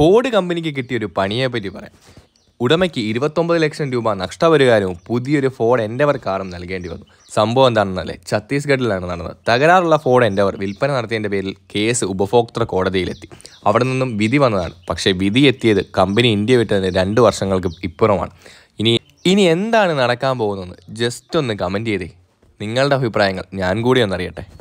Ford കമ്പനിക്ക് കിട്ടിയ പണിയെ പണിയെപ്പറ്റി പറയാം ഉടമയ്ക്ക് ഇരുപത്തൊമ്പത് ലക്ഷം രൂപ നഷ്ടപരിഹാരവും പുതിയൊരു ഫോർഡ് എൻഡവർ കാറും നൽകേണ്ടി വന്നു സംഭവം എന്താണെന്നല്ലേ ഛത്തീസ്ഗഡിലാണ് നടന്നത് തകരാറുള്ള ഫോർഡ് എൻഡവർ വിൽപ്പന നടത്തിയതിൻ്റെ പേരിൽ കേസ് ഉപഭോക്തൃ കോടതിയിലെത്തി അവിടെ നിന്നും വിധി വന്നതാണ് പക്ഷേ വിധി എത്തിയത് കമ്പനി ഇന്ത്യ വിട്ടതിന് രണ്ട് വർഷങ്ങൾക്ക് ഇപ്പുറമാണ് ഇനി ഇനി എന്താണ് നടക്കാൻ പോകുന്നതെന്ന് ജസ്റ്റ് ഒന്ന് കമൻറ്റ് ചെയ്തേ നിങ്ങളുടെ അഭിപ്രായങ്ങൾ ഞാൻ കൂടി ഒന്നറിയട്ടെ